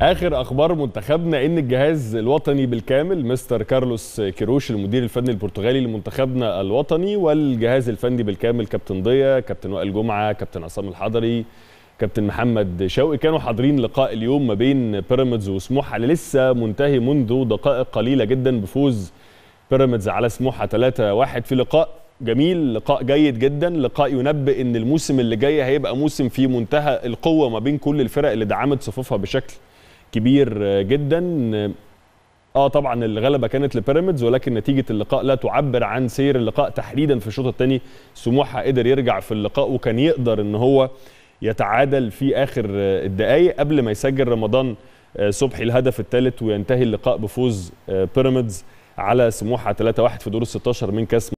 اخر اخبار منتخبنا ان الجهاز الوطني بالكامل مستر كارلوس كيروش المدير الفني البرتغالي لمنتخبنا الوطني والجهاز الفني بالكامل كابتن ضيا كابتن وائل جمعه كابتن عصام الحضري كابتن محمد شوقي كانوا حاضرين لقاء اليوم ما بين بيراميدز وسموحه اللي لسه منتهي منذ دقائق قليله جدا بفوز بيراميدز على سموحه 3-1 في لقاء جميل لقاء جيد جدا لقاء ينبئ ان الموسم اللي جاي هيبقى موسم في منتهى القوه ما بين كل الفرق اللي دعمت صفوفها بشكل كبير جدا اه طبعا الغلبه كانت لبيراميدز ولكن نتيجه اللقاء لا تعبر عن سير اللقاء تحديدا في الشوط الثاني سموحه قدر يرجع في اللقاء وكان يقدر ان هو يتعادل في اخر الدقائق قبل ما يسجل رمضان آه، صبحي الهدف الثالث وينتهي اللقاء بفوز آه، بيراميدز على سموحه 3-1 في دور ال 16 من كاس